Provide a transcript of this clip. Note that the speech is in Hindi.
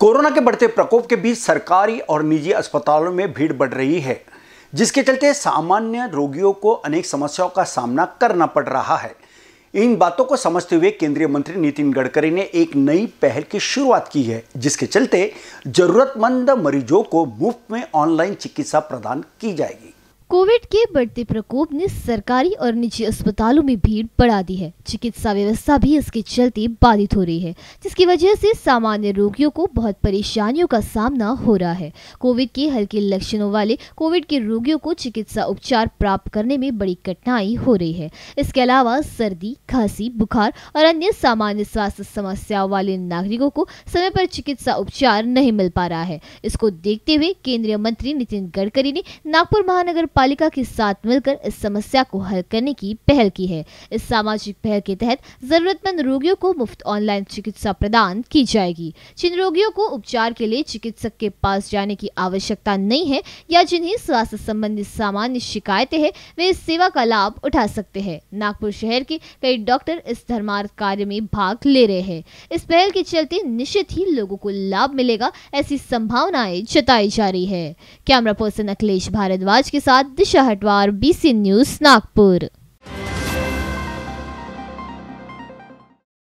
कोरोना के बढ़ते प्रकोप के बीच सरकारी और निजी अस्पतालों में भीड़ बढ़ रही है जिसके चलते सामान्य रोगियों को अनेक समस्याओं का सामना करना पड़ रहा है इन बातों को समझते हुए केंद्रीय मंत्री नितिन गडकरी ने एक नई पहल की शुरुआत की है जिसके चलते जरूरतमंद मरीजों को मुफ्त में ऑनलाइन चिकित्सा प्रदान की जाएगी कोविड के बढ़ते प्रकोप ने सरकारी और निजी अस्पतालों में भीड़ बढ़ा दी है चिकित्सा व्यवस्था भी इसके चलते बाधित हो रही है जिसकी वजह से सामान्य रोगियों को बहुत परेशानियों का सामना हो रहा है कोविड के हल्के लक्षणों वाले कोविड के रोगियों को चिकित्सा उपचार प्राप्त करने में बड़ी कठिनाई हो रही है इसके अलावा सर्दी खांसी बुखार और अन्य सामान्य स्वास्थ्य समस्याओं वाले नागरिकों को समय पर चिकित्सा उपचार नहीं मिल पा रहा है इसको देखते हुए केंद्रीय मंत्री नितिन गडकरी ने नागपुर महानगर पालिका के साथ मिलकर इस समस्या को हल करने की पहल की है इस सामाजिक पहल के तहत जरूरतमंद रोगियों को मुफ्त ऑनलाइन चिकित्सा प्रदान की जाएगी जिन रोगियों को उपचार के लिए चिकित्सक के पास जाने की आवश्यकता नहीं है या जिन्हें स्वास्थ्य संबंधी सामान्य शिकायतें हैं वे इस सेवा का लाभ उठा सकते हैं नागपुर शहर के कई डॉक्टर इस धर्मार्थ कार्य में भाग ले रहे हैं इस पहल के चलते निश्चित ही लोगों को लाभ मिलेगा ऐसी संभावनाएं जताई जा रही है कैमरा पर्सन अखिलेश भारद्वाज के साथ दिशा हटवार बीसी न्यूज नागपुर